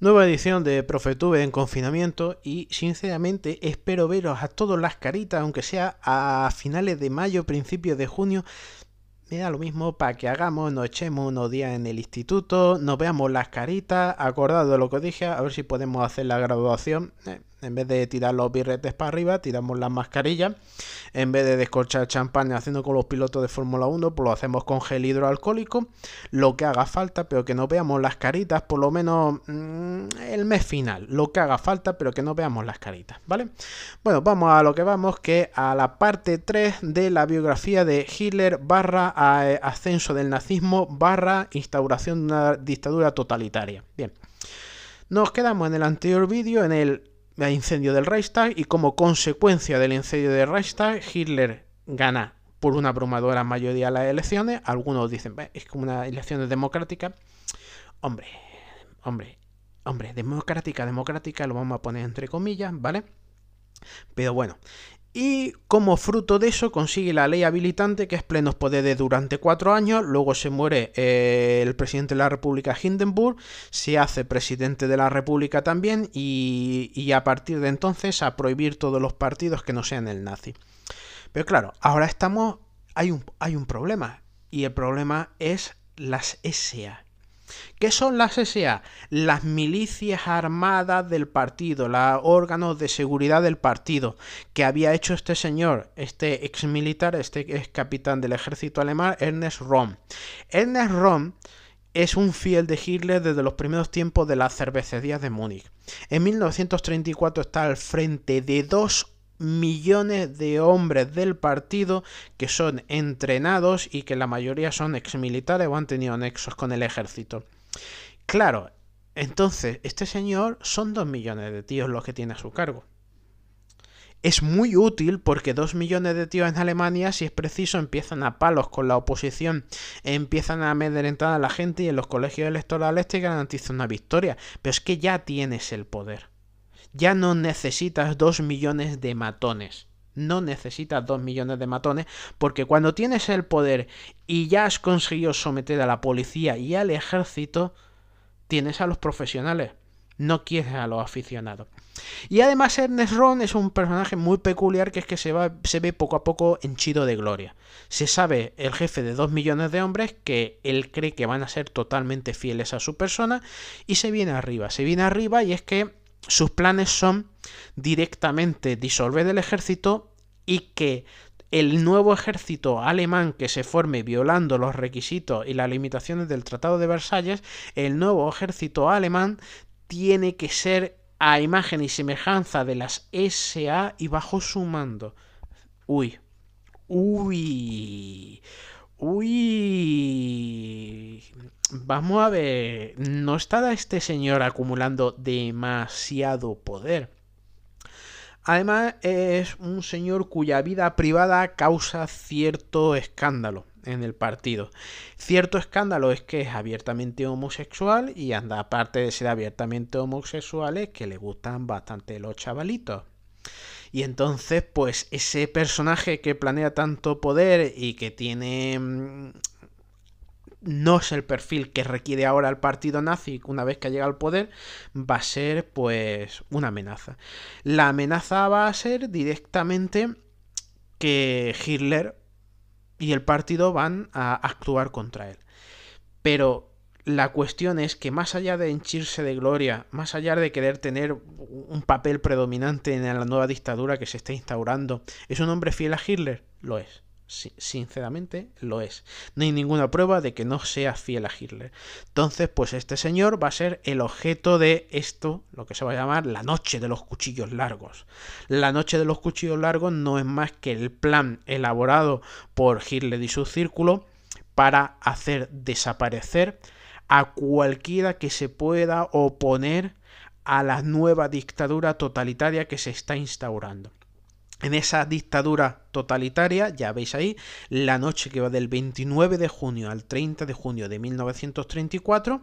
nueva edición de ProfeTube en confinamiento y sinceramente espero veros a todos las caritas, aunque sea a finales de mayo, principios de junio. Me da lo mismo para que hagamos, nos echemos unos días en el instituto, nos veamos las caritas, acordado de lo que dije, a ver si podemos hacer la graduación. Eh, en vez de tirar los birretes para arriba, tiramos las mascarillas. En vez de descorchar champán, haciendo con los pilotos de Fórmula 1, pues lo hacemos con gel hidroalcohólico. Lo que haga falta, pero que no veamos las caritas, por lo menos mm, el mes final. Lo que haga falta, pero que no veamos las caritas, ¿vale? Bueno, vamos a lo que vamos, que a la parte 3 de la biografía de Hitler barra eh, ascenso del nazismo barra instauración de una dictadura totalitaria. Bien. Nos quedamos en el anterior vídeo, en el incendio del Reichstag y como consecuencia del incendio del Reichstag Hitler gana por una abrumadora mayoría las elecciones. Algunos dicen, es como una elección democrática. Hombre, hombre, hombre, democrática, democrática, lo vamos a poner entre comillas, ¿vale? Pero bueno, y como fruto de eso consigue la ley habilitante que es plenos poderes durante cuatro años, luego se muere eh, el presidente de la República Hindenburg, se hace presidente de la República también y, y a partir de entonces a prohibir todos los partidos que no sean el nazi. Pero claro, ahora estamos, hay un, hay un problema y el problema es las SA. ¿Qué son las SA? Las milicias armadas del partido, los órganos de seguridad del partido, que había hecho este señor, este ex militar, este ex capitán del ejército alemán, Ernest Rom. Ernest Rom es un fiel de Hitler desde los primeros tiempos de las cervecerías de Múnich. En 1934 está al frente de dos millones de hombres del partido que son entrenados y que la mayoría son ex militares o han tenido nexos con el ejército. Claro, entonces este señor son dos millones de tíos los que tiene a su cargo. Es muy útil porque dos millones de tíos en Alemania, si es preciso, empiezan a palos con la oposición, empiezan a amedrentar a la gente y en los colegios electorales te garantizan una victoria. Pero es que ya tienes el poder ya no necesitas 2 millones de matones. No necesitas 2 millones de matones porque cuando tienes el poder y ya has conseguido someter a la policía y al ejército, tienes a los profesionales, no quieres a los aficionados. Y además Ernest Ron es un personaje muy peculiar que es que se, va, se ve poco a poco henchido de gloria. Se sabe el jefe de dos millones de hombres que él cree que van a ser totalmente fieles a su persona y se viene arriba, se viene arriba y es que sus planes son directamente disolver el ejército y que el nuevo ejército alemán que se forme violando los requisitos y las limitaciones del Tratado de Versalles, el nuevo ejército alemán tiene que ser a imagen y semejanza de las SA y bajo su mando. Uy. Uy. Uy, vamos a ver, ¿no está este señor acumulando demasiado poder? Además, es un señor cuya vida privada causa cierto escándalo en el partido. Cierto escándalo es que es abiertamente homosexual y anda, aparte de ser abiertamente homosexual, es que le gustan bastante los chavalitos. Y entonces, pues ese personaje que planea tanto poder y que tiene... Mm, no es el perfil que requiere ahora el partido nazi una vez que llega al poder, va a ser pues una amenaza. La amenaza va a ser directamente que Hitler y el partido van a actuar contra él. Pero la cuestión es que más allá de henchirse de gloria, más allá de querer tener un papel predominante en la nueva dictadura que se está instaurando, ¿es un hombre fiel a Hitler? Lo es. sinceramente lo es. No hay ninguna prueba de que no sea fiel a Hitler. Entonces, pues este señor va a ser el objeto de esto, lo que se va a llamar la noche de los cuchillos largos. La noche de los cuchillos largos no es más que el plan elaborado por Hitler y su círculo para hacer desaparecer a cualquiera que se pueda oponer a la nueva dictadura totalitaria que se está instaurando. En esa dictadura totalitaria, ya veis ahí, la noche que va del 29 de junio al 30 de junio de 1934,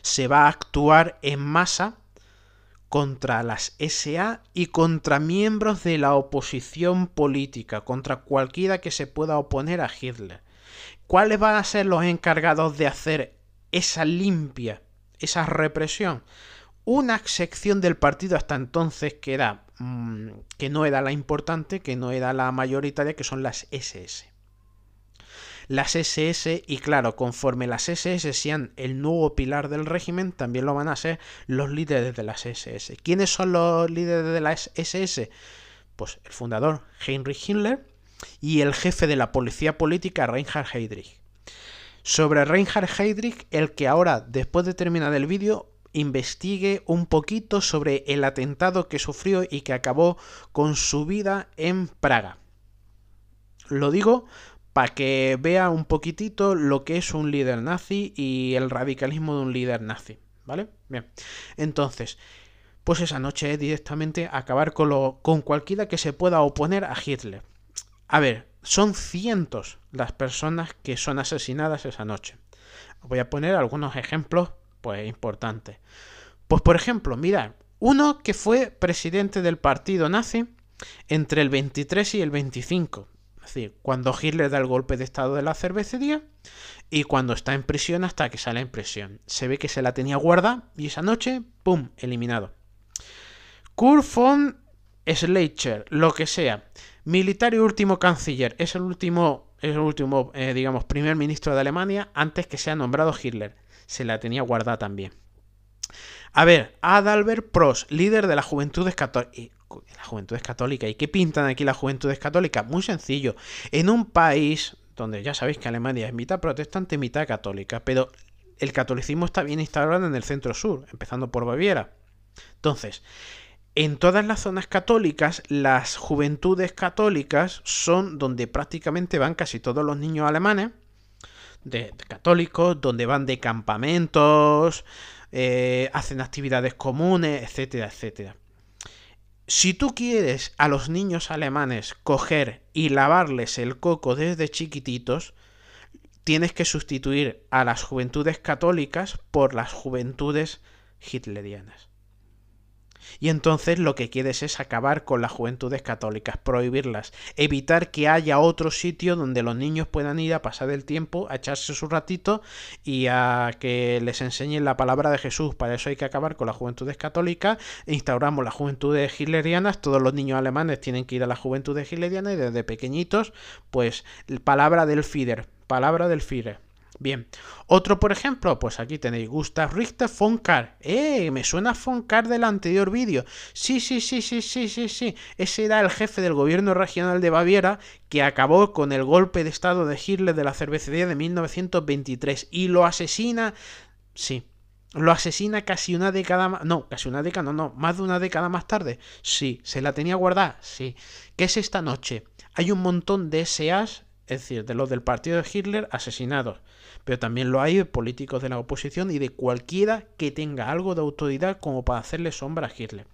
se va a actuar en masa contra las SA y contra miembros de la oposición política, contra cualquiera que se pueda oponer a Hitler. ¿Cuáles van a ser los encargados de hacer esa limpia, esa represión. Una sección del partido hasta entonces que era mm, que no era la importante, que no era la mayoritaria, que son las SS. Las SS, y claro, conforme las SS sean el nuevo pilar del régimen, también lo van a ser los líderes de las SS. ¿Quiénes son los líderes de las SS? Pues el fundador Heinrich Himmler y el jefe de la policía política Reinhard Heydrich sobre Reinhard Heydrich, el que ahora, después de terminar el vídeo, investigue un poquito sobre el atentado que sufrió y que acabó con su vida en Praga. Lo digo para que vea un poquitito lo que es un líder nazi y el radicalismo de un líder nazi, ¿vale? Bien. Entonces, pues esa noche es directamente acabar con, lo, con cualquiera que se pueda oponer a Hitler. A ver, son cientos las personas que son asesinadas esa noche. Voy a poner algunos ejemplos pues importantes. Pues por ejemplo, mira uno que fue presidente del partido nazi entre el 23 y el 25. Es decir, cuando Hitler da el golpe de estado de la cervecería y cuando está en prisión hasta que sale en prisión. Se ve que se la tenía guarda y esa noche, ¡pum!, eliminado. Kurt von Schleicher, lo que sea. Militar y último canciller. Es el último, el último eh, digamos, primer ministro de Alemania antes que sea nombrado Hitler. Se la tenía guardada también. A ver, Adalbert Prost, líder de la Juventud La juventud Católica. ¿Y qué pintan aquí la juventud católica Muy sencillo. En un país donde ya sabéis que Alemania es mitad protestante, mitad católica, pero el catolicismo está bien instalado en el centro sur, empezando por Baviera. Entonces, en todas las zonas católicas, las juventudes católicas son donde prácticamente van casi todos los niños alemanes, de, católicos, donde van de campamentos, eh, hacen actividades comunes, etcétera, etcétera. Si tú quieres a los niños alemanes coger y lavarles el coco desde chiquititos, tienes que sustituir a las juventudes católicas por las juventudes hitlerianas. Y entonces lo que quieres es acabar con las juventudes católicas, prohibirlas, evitar que haya otro sitio donde los niños puedan ir a pasar el tiempo, a echarse su ratito y a que les enseñen la palabra de Jesús. Para eso hay que acabar con las juventudes católicas. Instauramos las juventudes hitlerianas, todos los niños alemanes tienen que ir a las juventudes hitlerianas y desde pequeñitos, pues palabra del FIDER, palabra del FIDER. Bien. Otro, por ejemplo, pues aquí tenéis Gustav Richter Foncar. ¡Eh! Me suena Foncar del anterior vídeo. Sí, sí, sí, sí, sí, sí, sí. Ese era el jefe del gobierno regional de Baviera que acabó con el golpe de estado de Hitler de la cervecería de 1923 y lo asesina. Sí. Lo asesina casi una década más. No, casi una década, no, no. Más de una década más tarde. Sí. ¿Se la tenía guardada? Sí. ¿Qué es esta noche? Hay un montón de SAs es decir, de los del partido de Hitler asesinados, pero también lo hay de políticos de la oposición y de cualquiera que tenga algo de autoridad como para hacerle sombra a Hitler.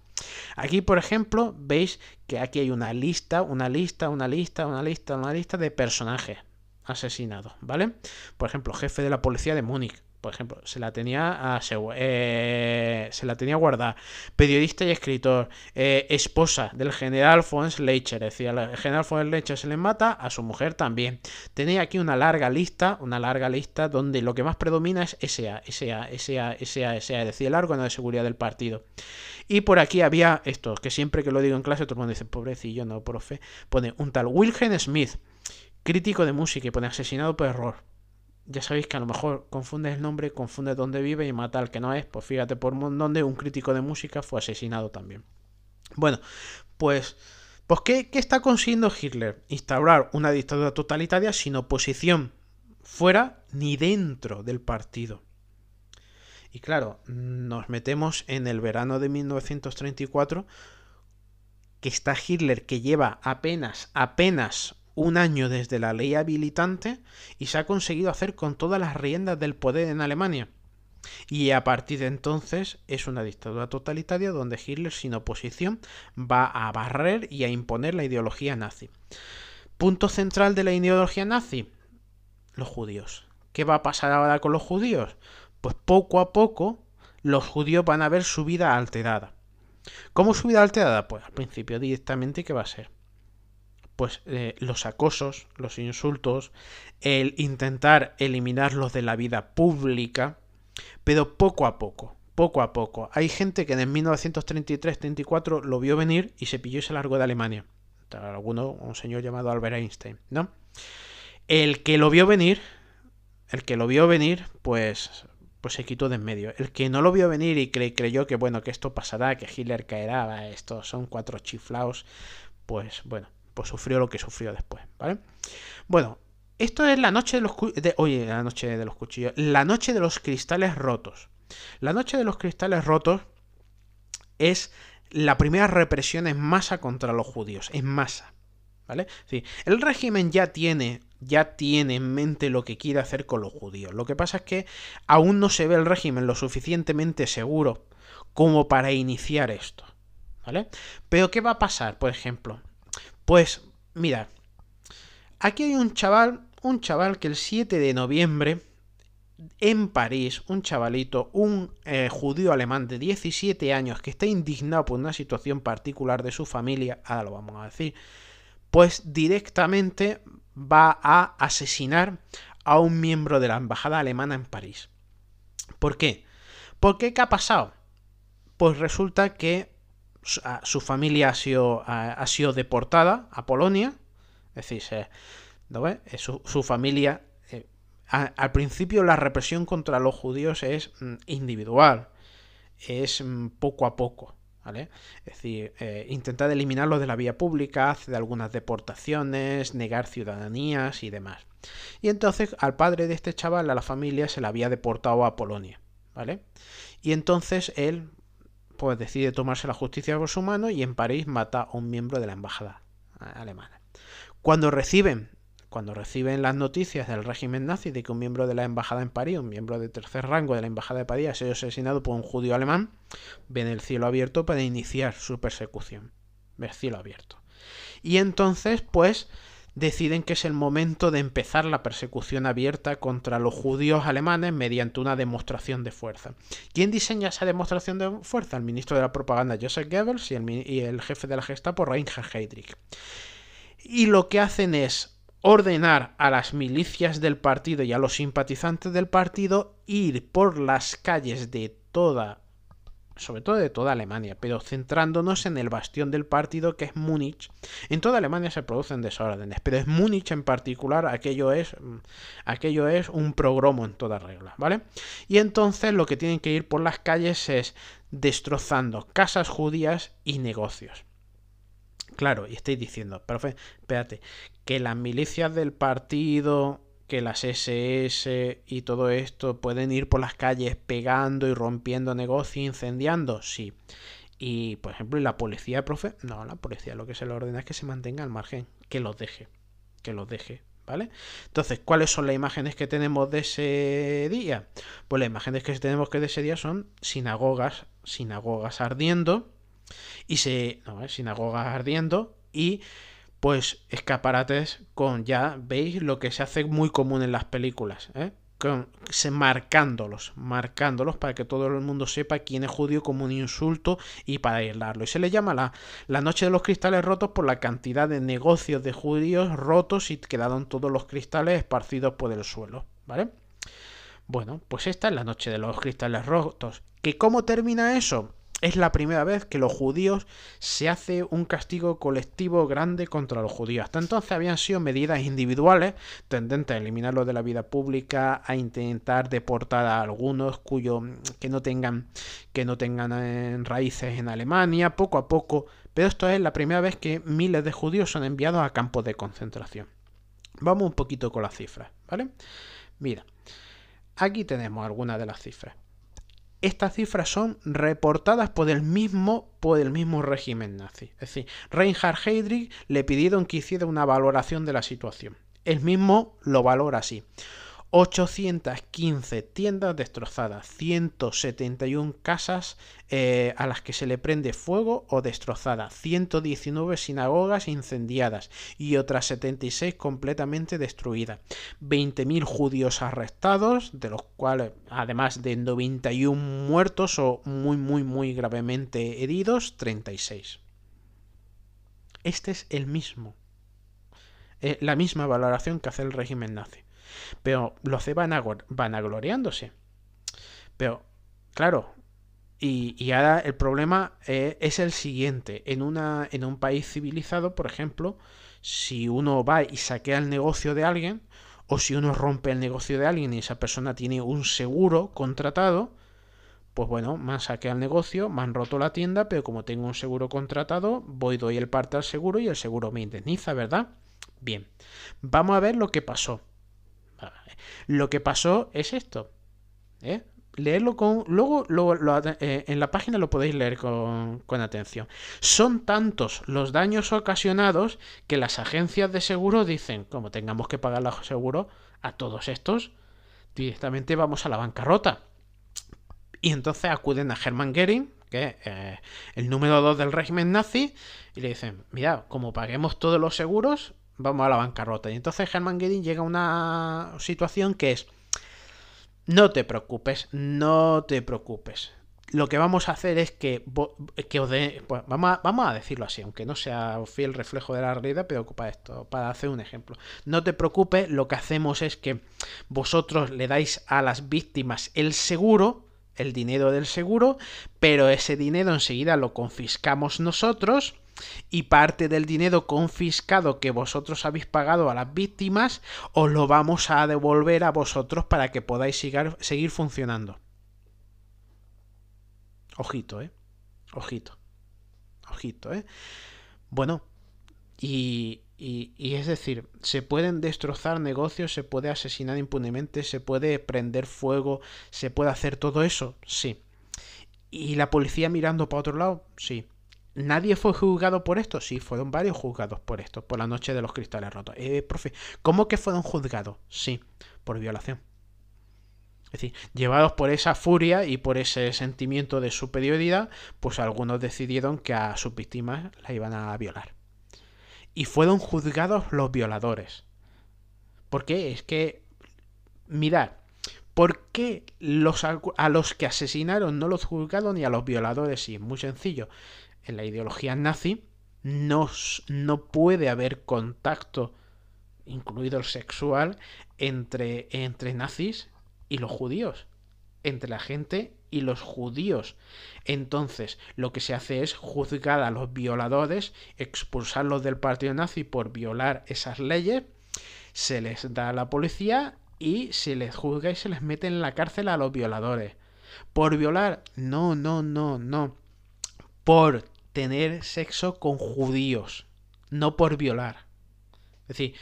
Aquí, por ejemplo, veis que aquí hay una lista, una lista, una lista, una lista, una lista de personajes asesinados, ¿vale? Por ejemplo, jefe de la policía de Múnich, por ejemplo, se la tenía a, eh, la tenía guardada. Periodista y escritor, eh, esposa del general Fons lecher Decía, el general Fons lecher se le mata, a su mujer también. Tenía aquí una larga lista, una larga lista donde lo que más predomina es SA, SA, SA, SA, SA, es decir, el órgano de seguridad del partido. Y por aquí había esto, que siempre que lo digo en clase, todo el mundo dice, pobrecillo, no, profe. Pone un tal Wilhelm Smith, crítico de música y pone asesinado por error ya sabéis que a lo mejor confunde el nombre, confunde dónde vive y mata al que no es. Pues fíjate por dónde un crítico de música fue asesinado también. Bueno, pues, pues ¿qué, ¿qué está consiguiendo Hitler? Instaurar una dictadura totalitaria sin oposición fuera ni dentro del partido. Y claro, nos metemos en el verano de 1934, que está Hitler, que lleva apenas, apenas un año desde la ley habilitante y se ha conseguido hacer con todas las riendas del poder en Alemania. Y a partir de entonces es una dictadura totalitaria donde Hitler sin oposición va a barrer y a imponer la ideología nazi. Punto central de la ideología nazi, los judíos. ¿Qué va a pasar ahora con los judíos? Pues poco a poco los judíos van a ver su vida alterada. ¿Cómo su vida alterada? Pues al principio directamente, ¿qué va a ser? pues eh, los acosos, los insultos, el intentar eliminarlos de la vida pública, pero poco a poco, poco a poco. Hay gente que en 1933-34 lo vio venir y se pilló y se largó de Alemania. Alguno, un señor llamado Albert Einstein, ¿no? El que lo vio venir, el que lo vio venir, pues, pues se quitó de en medio. El que no lo vio venir y creyó que, bueno, que esto pasará, que Hitler caerá, estos son cuatro chiflaos, pues bueno, pues sufrió lo que sufrió después, ¿vale? Bueno, esto es la noche de los la noche de los cuchillos, la noche de los cristales rotos. La noche de los cristales rotos es la primera represión en masa contra los judíos, en masa, ¿vale? Sí, el régimen ya tiene ya tiene en mente lo que quiere hacer con los judíos. Lo que pasa es que aún no se ve el régimen lo suficientemente seguro como para iniciar esto, ¿vale? Pero ¿qué va a pasar, por ejemplo? Pues, mira, Aquí hay un chaval, un chaval que el 7 de noviembre, en París, un chavalito, un eh, judío alemán de 17 años que está indignado por una situación particular de su familia, ahora lo vamos a decir, pues directamente va a asesinar a un miembro de la embajada alemana en París. ¿Por qué? ¿Por qué qué ha pasado? Pues resulta que su familia ha sido, ha sido deportada a Polonia. Es decir, eh, Su, familia... Eh, al principio la represión contra los judíos es mm, individual, es mm, poco a poco. ¿Vale? Es decir, eh, intentar eliminarlos de la vía pública, hacer algunas deportaciones, negar ciudadanías y demás. Y entonces al padre de este chaval, a la familia, se la había deportado a Polonia, ¿vale? Y entonces él, pues decide tomarse la justicia por su mano y en París mata a un miembro de la embajada alemana. Cuando reciben, cuando reciben las noticias del régimen nazi de que un miembro de la embajada en París, un miembro de tercer rango de la embajada de París, ha sido asesinado por un judío alemán, ven el cielo abierto para iniciar su persecución. Ver cielo abierto. Y entonces, pues, deciden que es el momento de empezar la persecución abierta contra los judíos alemanes mediante una demostración de fuerza. ¿Quién diseña esa demostración de fuerza? El ministro de la propaganda Joseph Goebbels y el, jefe de la Gestapo Reinhard Heydrich. Y lo que hacen es ordenar a las milicias del partido y a los simpatizantes del partido ir por las calles de toda sobre todo de toda Alemania, pero centrándonos en el bastión del partido que es Múnich. En toda Alemania se producen desórdenes, pero es Múnich en particular, aquello es, mm, aquello es un progromo en toda regla, ¿vale? Y entonces lo que tienen que ir por las calles es destrozando casas judías y negocios. Claro, y estoy diciendo, profe, espérate, que las milicias del partido que las SS y todo esto pueden ir por las calles pegando y rompiendo negocios, incendiando, sí. Y, por ejemplo, la policía, profe? No, la policía lo que se le ordena es que se mantenga al margen, que los deje, que los deje, ¿vale? Entonces, ¿cuáles son las imágenes que tenemos de ese día? Pues las imágenes que tenemos que de ese día son sinagogas, sinagogas ardiendo, y se... no, eh, sinagogas ardiendo y pues escaparates con ya veis lo que se hace muy común en las películas, ¿eh? se, marcándolos, marcándolos para que todo el mundo sepa quién es judío como un insulto y para aislarlo. Y se le llama la, la noche de los cristales rotos por la cantidad de negocios de judíos rotos y quedaron todos los cristales esparcidos por el suelo, ¿vale? Bueno, pues esta es la noche de los cristales rotos. ¿Que cómo termina eso? es la primera vez que los judíos se hace un castigo colectivo grande contra los judíos. Hasta entonces habían sido medidas individuales tendentes a eliminarlos de la vida pública, a intentar deportar a algunos cuyo que no tengan que no tengan eh, raíces en Alemania, poco a poco, pero esto es la primera vez que miles de judíos son enviados a campos de concentración. Vamos un poquito con las cifras, ¿vale? Mira, aquí tenemos algunas de las cifras estas cifras son reportadas por el mismo, por el mismo régimen nazi. Es decir, Reinhard Heydrich le pidieron que hiciera una valoración de la situación. Él mismo lo valora así. 815 tiendas destrozadas, 171 casas eh, a las que se le prende fuego o destrozada, 119 sinagogas incendiadas y otras 76 completamente destruidas, 20.000 judíos arrestados, de los cuales además de 91 muertos o muy muy muy gravemente heridos, 36. Este es el mismo, eh, la misma valoración que hace el régimen nazi. Pero los van vanagloriándose. Pero, claro, y, ahora el problema eh, es el siguiente. En, en un país civilizado, por ejemplo, si uno va y saquea el negocio de alguien, o si uno rompe el negocio de alguien y esa persona tiene un seguro contratado, pues bueno, me han saqueado el negocio, me han roto la tienda, pero como tengo un seguro contratado, voy, doy el parte al seguro y el seguro me indemniza, ¿verdad? Bien, vamos a ver lo que pasó. Lo que pasó es esto. ¿eh? Leerlo con. Luego eh, en la página lo podéis leer con, atención. Son tantos los daños ocasionados que las agencias de seguro dicen: como tengamos que pagar los seguros a todos estos, directamente vamos a la bancarrota. Y entonces acuden a Hermann Goering, que es eh, el número 2 del régimen nazi, y le dicen: Mira, como paguemos todos los seguros, vamos a la bancarrota. Y entonces Herman Gedin llega a una situación que es, no te preocupes, no te preocupes. Lo que vamos a hacer es que, os pues, vamos, a, vamos, a, decirlo así, aunque no sea fiel reflejo de la realidad, pero ocupa esto, para hacer un ejemplo. No te preocupes, lo que hacemos es que vosotros le dais a las víctimas el seguro, el dinero del seguro, pero ese dinero enseguida lo confiscamos nosotros y parte del dinero confiscado que vosotros habéis pagado a las víctimas os lo vamos a devolver a vosotros para que podáis seguir funcionando. Ojito, ¿eh? Ojito. Ojito, ¿eh? Bueno, y, y, y, es decir, se pueden destrozar negocios, se puede asesinar impunemente, se puede prender fuego, se puede hacer todo eso, sí. ¿Y la policía mirando para otro lado? Sí. ¿Nadie fue juzgado por esto? Sí, fueron varios juzgados por esto, por la noche de los cristales rotos. Eh, profe, ¿cómo que fueron juzgados? Sí, por violación. Es decir, llevados por esa furia y por ese sentimiento de superioridad, pues algunos decidieron que a sus víctimas las iban a violar. Y fueron juzgados los violadores. ¿Por qué? Es que, mirad, ¿por qué los, a los que asesinaron no los juzgaron ni a los violadores sí? Muy sencillo en la ideología nazi no, no puede haber contacto, incluido el sexual, entre, entre nazis y los judíos, entre la gente y los judíos. Entonces, lo que se hace es juzgar a los violadores, expulsarlos del partido nazi por violar esas leyes, se les da a la policía y se les juzga y se les mete en la cárcel a los violadores. Por violar, no, no, no, no. Por tener sexo con judíos, no por violar. Es decir,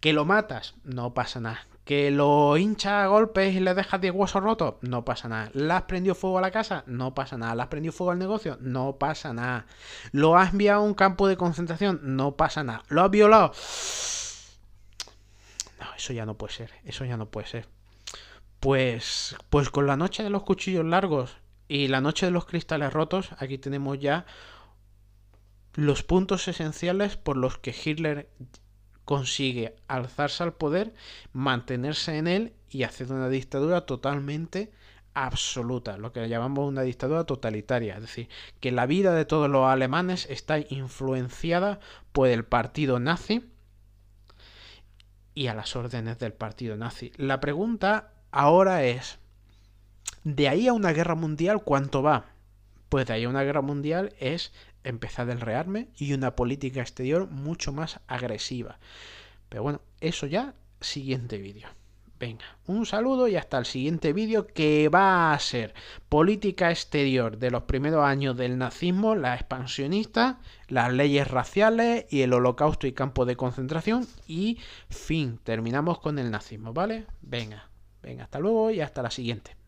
que lo matas, no pasa nada. Que lo hincha a golpes y le dejas de huesos rotos, no pasa nada. las has fuego a la casa? No pasa nada. ¿Las prendió fuego al negocio? No pasa nada. ¿Lo has enviado a un campo de concentración? No pasa nada. ¿Lo has violado? No, eso ya no puede ser. Eso ya no puede ser. Pues, pues con la noche de los cuchillos largos y la noche de los cristales rotos, aquí tenemos ya los puntos esenciales por los que Hitler consigue alzarse al poder, mantenerse en él y hacer una dictadura totalmente absoluta, lo que llamamos una dictadura totalitaria, es decir, que la vida de todos los alemanes está influenciada por el partido nazi y a las órdenes del partido nazi. La pregunta ahora es, ¿de ahí a una guerra mundial cuánto va? Pues de ahí a una guerra mundial es empezar el rearme y una política exterior mucho más agresiva. Pero bueno, eso ya, siguiente vídeo. Venga, un saludo y hasta el siguiente vídeo que va a ser política exterior de los primeros años del nazismo, la expansionista, las leyes raciales y el holocausto y campo de concentración y fin, terminamos con el nazismo, ¿vale? Venga, venga, hasta luego y hasta la siguiente.